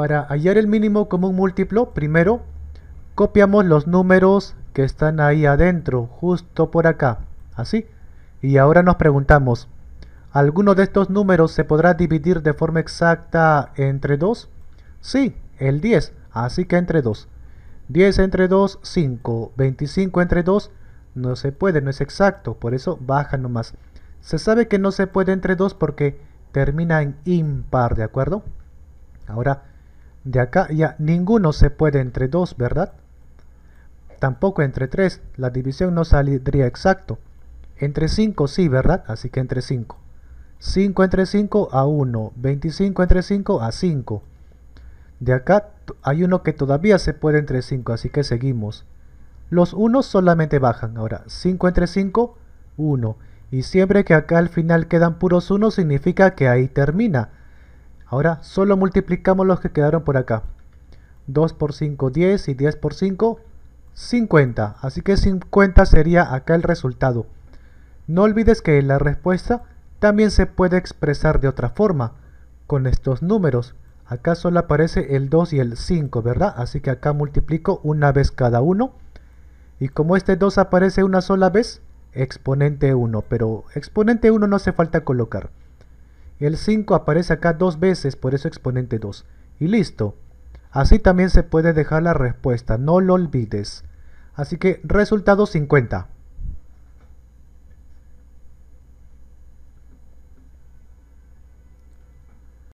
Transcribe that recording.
Para hallar el mínimo común múltiplo, primero copiamos los números que están ahí adentro, justo por acá, así. Y ahora nos preguntamos, ¿alguno de estos números se podrá dividir de forma exacta entre 2? Sí, el 10, así que entre 2. 10 entre 2, 5. 25 entre 2, no se puede, no es exacto, por eso baja nomás. Se sabe que no se puede entre 2 porque termina en impar, ¿de acuerdo? Ahora de acá ya ninguno se puede entre 2, ¿verdad? Tampoco entre 3, la división no saldría exacto. Entre 5 sí, ¿verdad? Así que entre 5. 5 entre 5 a 1, 25 entre 5 a 5. De acá hay uno que todavía se puede entre 5, así que seguimos. Los unos solamente bajan, ahora 5 entre 5, 1. Y siempre que acá al final quedan puros 1 significa que ahí termina. Ahora solo multiplicamos los que quedaron por acá. 2 por 5, 10 y 10 por 5, 50. Así que 50 sería acá el resultado. No olvides que la respuesta también se puede expresar de otra forma, con estos números. Acá solo aparece el 2 y el 5, ¿verdad? Así que acá multiplico una vez cada uno. Y como este 2 aparece una sola vez, exponente 1. Pero exponente 1 no hace falta colocar. El 5 aparece acá dos veces, por eso exponente 2. Y listo. Así también se puede dejar la respuesta, no lo olvides. Así que resultado 50.